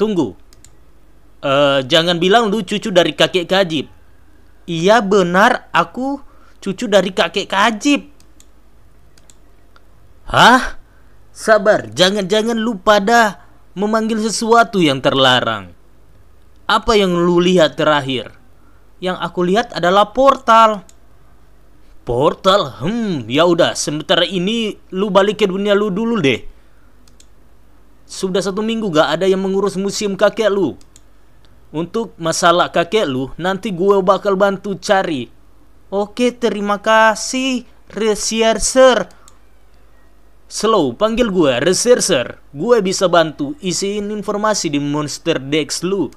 Tunggu. Uh, jangan bilang lu cucu dari kakek Kajib. Iya benar, aku cucu dari kakek Kajib. Hah? Sabar, jangan-jangan lu pada memanggil sesuatu yang terlarang. Apa yang lu lihat terakhir? Yang aku lihat adalah portal. Portal? Hmm, ya udah, sementara ini lu balik ke dunia lu dulu deh. Sudah satu minggu gak ada yang mengurus musim kakek lu. Untuk masalah kakek lu, nanti gue bakal bantu cari. Oke, terima kasih, researcher. Slow, panggil gue, researcher. Gue bisa bantu isiin informasi di Monster Dex lu.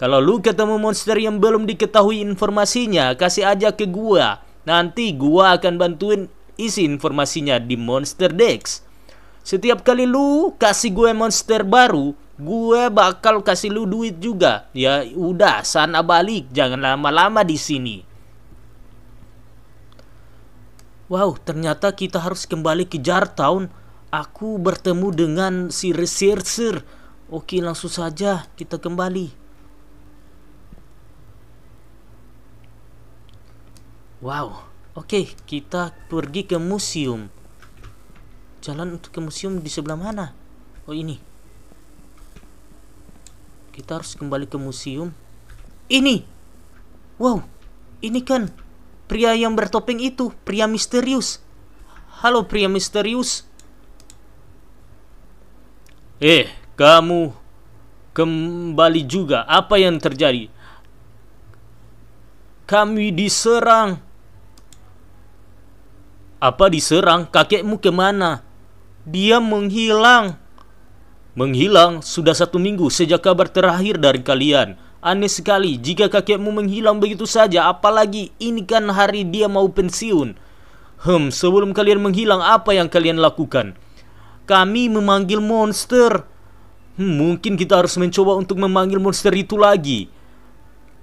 Kalau lu ketemu monster yang belum diketahui informasinya, kasih aja ke gue Nanti gue akan bantuin isi informasinya di Monster Dex. Setiap kali lu kasih gue monster baru, gue bakal kasih lu duit juga. Ya udah, sana balik, jangan lama-lama di sini. Wow, ternyata kita harus kembali ke Jartown. Aku bertemu dengan si researcher. Oke, langsung saja kita kembali. Wow, oke, kita pergi ke museum jalan untuk ke museum di sebelah mana oh ini kita harus kembali ke museum ini wow ini kan pria yang bertopeng itu pria misterius halo pria misterius eh kamu kembali juga apa yang terjadi kami diserang apa diserang? Kakekmu kemana? Dia menghilang. Menghilang sudah satu minggu sejak kabar terakhir dari kalian. Aneh sekali jika kakekmu menghilang begitu saja, apalagi ini kan hari dia mau pensiun. Hmm, sebelum kalian menghilang, apa yang kalian lakukan? Kami memanggil monster. Hmm, mungkin kita harus mencoba untuk memanggil monster itu lagi.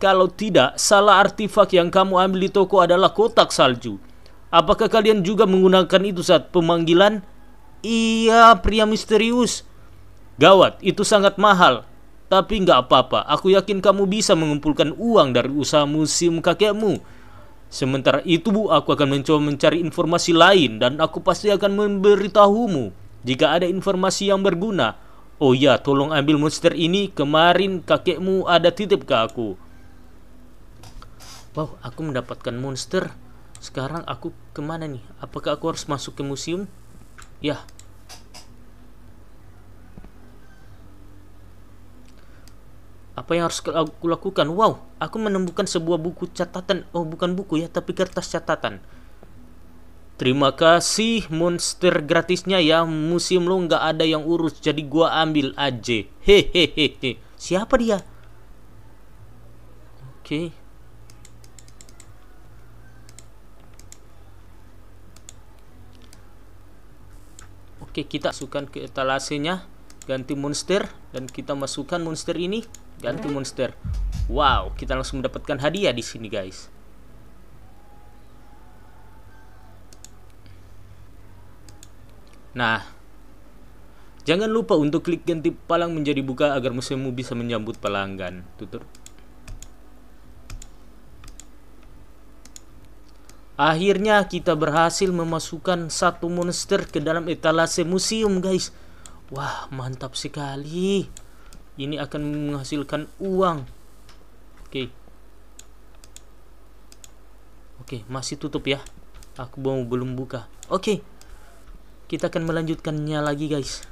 Kalau tidak, salah artifak yang kamu ambil di toko adalah kotak salju. Apakah kalian juga menggunakan itu saat pemanggilan? Iya, pria misterius. Gawat, itu sangat mahal. Tapi nggak apa-apa, aku yakin kamu bisa mengumpulkan uang dari usaha musim kakekmu. Sementara itu, Bu, aku akan mencoba mencari informasi lain dan aku pasti akan memberitahumu jika ada informasi yang berguna. Oh ya, tolong ambil monster ini. Kemarin kakekmu ada titip ke aku. Wow, aku mendapatkan monster. Sekarang aku kemana nih? Apakah aku harus masuk ke museum? Ya. Apa yang harus aku lakukan? Wow, aku menemukan sebuah buku catatan. Oh, bukan buku ya, tapi kertas catatan. Terima kasih monster gratisnya ya. Musim lo nggak ada yang urus, jadi gua ambil aja. hehehe Siapa dia? Oke. Okay. Oke, kita masukkan ke etalasenya, ganti monster dan kita masukkan monster ini, ganti iya. monster. Wow, kita langsung mendapatkan hadiah di sini, guys. Nah, jangan lupa untuk klik ganti palang menjadi buka agar musimmu bisa menyambut pelanggan. Tutur. Akhirnya kita berhasil memasukkan satu monster ke dalam etalase museum guys. Wah mantap sekali. Ini akan menghasilkan uang. Oke. Oke masih tutup ya. Aku belum buka. Oke. Kita akan melanjutkannya lagi guys.